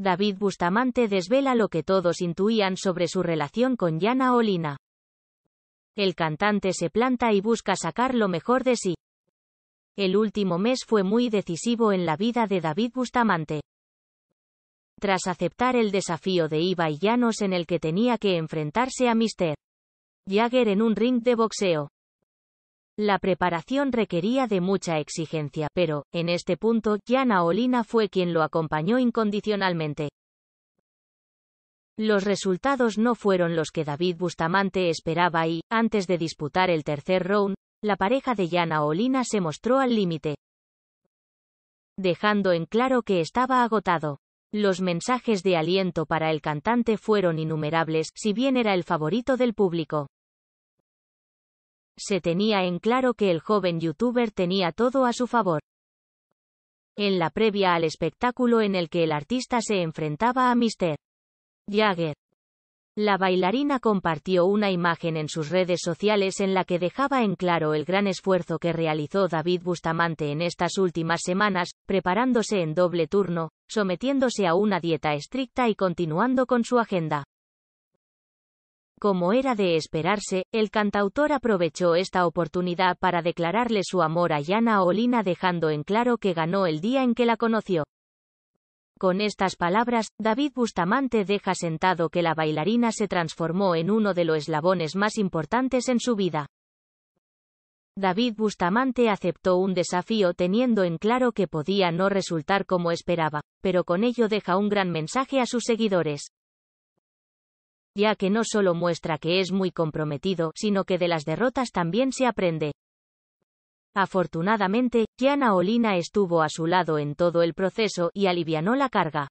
David Bustamante desvela lo que todos intuían sobre su relación con Yana Olina. El cantante se planta y busca sacar lo mejor de sí. El último mes fue muy decisivo en la vida de David Bustamante. Tras aceptar el desafío de Iba y Llanos en el que tenía que enfrentarse a Mr. Jagger en un ring de boxeo, la preparación requería de mucha exigencia, pero, en este punto, Jana Olina fue quien lo acompañó incondicionalmente. Los resultados no fueron los que David Bustamante esperaba y, antes de disputar el tercer round, la pareja de Jana Olina se mostró al límite, dejando en claro que estaba agotado. Los mensajes de aliento para el cantante fueron innumerables, si bien era el favorito del público se tenía en claro que el joven youtuber tenía todo a su favor. En la previa al espectáculo en el que el artista se enfrentaba a Mr. Jagger, la bailarina compartió una imagen en sus redes sociales en la que dejaba en claro el gran esfuerzo que realizó David Bustamante en estas últimas semanas, preparándose en doble turno, sometiéndose a una dieta estricta y continuando con su agenda. Como era de esperarse, el cantautor aprovechó esta oportunidad para declararle su amor a Yana Olina dejando en claro que ganó el día en que la conoció. Con estas palabras, David Bustamante deja sentado que la bailarina se transformó en uno de los eslabones más importantes en su vida. David Bustamante aceptó un desafío teniendo en claro que podía no resultar como esperaba, pero con ello deja un gran mensaje a sus seguidores ya que no solo muestra que es muy comprometido, sino que de las derrotas también se aprende. Afortunadamente, Kiana Olina estuvo a su lado en todo el proceso y alivianó la carga.